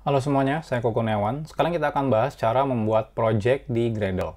Halo semuanya, saya Koko Newan. Sekarang kita akan bahas cara membuat project di Gradle.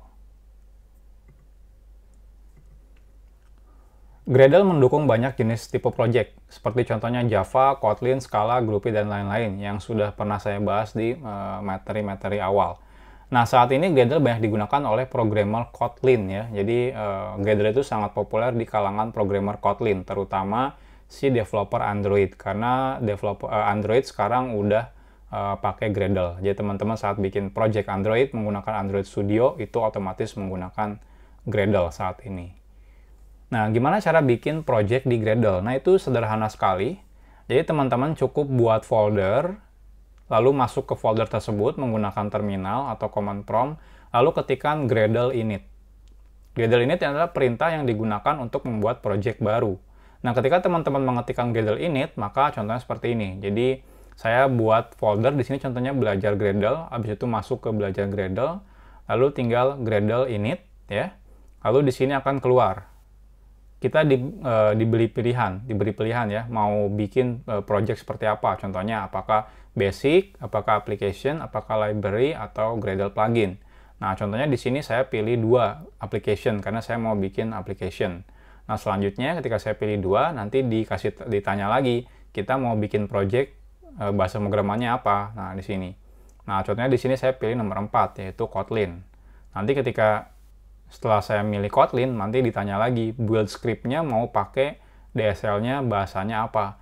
Gradle mendukung banyak jenis tipe project, seperti contohnya Java, Kotlin, Scala, Groovy, dan lain-lain yang sudah pernah saya bahas di eh, materi-materi uh, awal. Nah, saat ini Gradle banyak digunakan oleh programmer Kotlin ya. Jadi, uh, Gradle itu sangat populer di kalangan programmer Kotlin, terutama si developer Android karena developer uh, Android sekarang udah Eh, pakai Gradle. Jadi teman-teman saat bikin project Android menggunakan Android Studio itu otomatis menggunakan Gradle saat ini. Nah, gimana cara bikin project di Gradle? Nah, itu sederhana sekali. Jadi teman-teman cukup buat folder, lalu masuk ke folder tersebut menggunakan terminal atau command prompt, lalu ketikkan Gradle init. Gradle init adalah perintah yang digunakan untuk membuat project baru. Nah, ketika teman-teman mengetikkan Gradle init, maka contohnya seperti ini. Jadi, saya buat folder di sini contohnya belajar Gradle, habis itu masuk ke belajar Gradle, lalu tinggal Gradle init ya. Lalu di sini akan keluar. Kita di, e, eh, diberi pilihan, diberi pilihan ya, mau bikin e, project seperti apa. Contohnya apakah basic, apakah application, apakah library atau Gradle plugin. Nah, contohnya di sini saya pilih dua application karena saya mau bikin application. Nah, selanjutnya ketika saya pilih dua, nanti dikasih ditanya lagi, kita mau bikin project Eh, bahasa programannya apa. Nah, di sini. Nah, contohnya di sini saya pilih nomor 4, yaitu Kotlin. Nanti ketika setelah saya milih Kotlin, nanti ditanya lagi, build script-nya mau pakai DSL-nya bahasanya apa?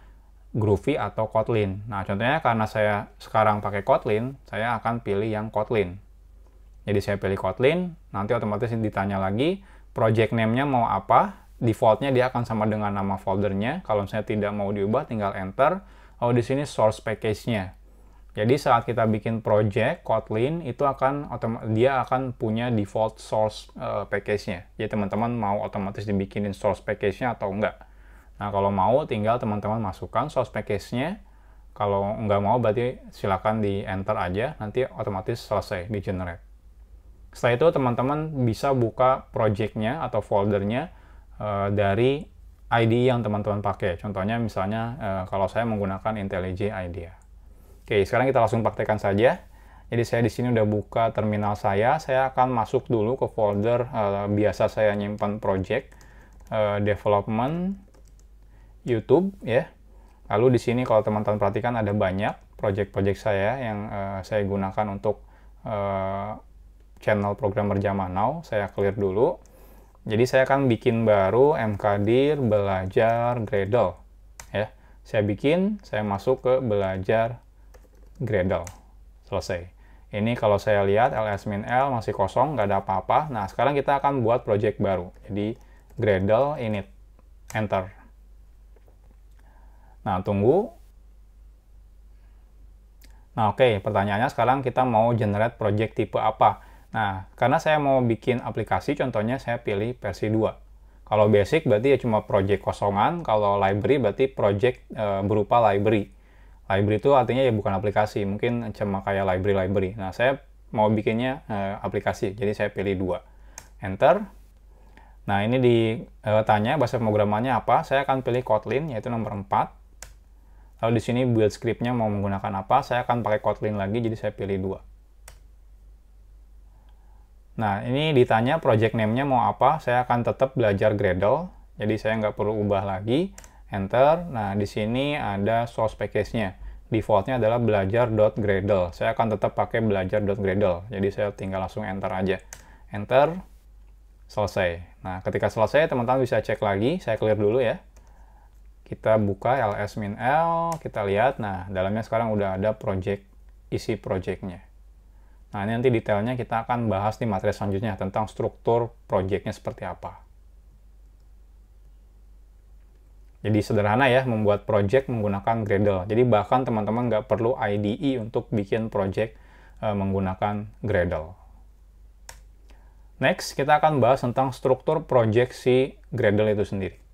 Groovy atau Kotlin. Nah, contohnya karena saya sekarang pakai Kotlin, saya akan pilih yang Kotlin. Jadi saya pilih Kotlin, nanti otomatis ditanya lagi, project name-nya mau apa, defaultnya dia akan sama dengan nama foldernya. Kalau saya tidak mau diubah, tinggal enter oh di sini source package-nya. Jadi saat kita bikin project Kotlin itu akan dia akan punya default source uh, package-nya. Jadi teman-teman mau otomatis dibikinin source package-nya atau enggak. Nah kalau mau tinggal teman-teman masukkan source package-nya. Kalau nggak mau berarti silakan di enter aja. Nanti otomatis selesai di generate. Setelah itu teman-teman bisa buka project-nya atau foldernya uh, dari ID yang teman-teman pakai. Contohnya misalnya uh, kalau saya menggunakan IntelliJ IDEA. Ya. Oke, sekarang kita langsung praktekkan saja. Jadi saya di sini udah buka terminal saya. Saya akan masuk dulu ke folder uh, biasa saya nyimpan project uh, development YouTube ya. Lalu di sini kalau teman-teman perhatikan ada banyak project-project saya yang uh, saya gunakan untuk uh, channel programmer zaman now. Saya clear dulu. Jadi saya akan bikin baru mkdir belajar Gradle. Ya, saya bikin, saya masuk ke belajar Gradle. Selesai. Ini kalau saya lihat ls l masih kosong, nggak ada apa-apa. Nah, sekarang kita akan buat project baru. Jadi Gradle init. Enter. Nah, tunggu. Nah, oke. Okay. Pertanyaannya sekarang kita mau generate project tipe apa? Nah, karena saya mau bikin aplikasi, contohnya saya pilih versi 2. Kalau basic berarti ya cuma project kosongan, kalau library berarti project e, berupa library. Library itu artinya ya bukan aplikasi, mungkin cuma kayak library-library. Nah, saya mau bikinnya e, aplikasi, jadi saya pilih 2. Enter. Nah, ini ditanya eh, bahasa pemrogramannya apa. Saya akan pilih Kotlin, yaitu nomor 4. Lalu di sini build scriptnya mau menggunakan apa, saya akan pakai Kotlin lagi, jadi saya pilih 2. Nah, ini ditanya project name-nya mau apa, saya akan tetap belajar Gradle. Jadi saya nggak perlu ubah lagi. Enter. Nah, di sini ada source package-nya. Defaultnya adalah belajar.gradle. Saya akan tetap pakai belajar.gradle. Jadi saya tinggal langsung enter aja. Enter. Selesai. Nah, ketika selesai, teman-teman bisa cek lagi. Saya clear dulu ya. Kita buka ls-l. Kita lihat. Nah, dalamnya sekarang udah ada project, isi project-nya. Nah, ini nanti detailnya kita akan bahas di materi selanjutnya tentang struktur proyeknya seperti apa. Jadi sederhana ya membuat project menggunakan Gradle. Jadi bahkan teman-teman nggak perlu IDE untuk bikin project e, menggunakan Gradle. Next, kita akan bahas tentang struktur project si Gradle itu sendiri.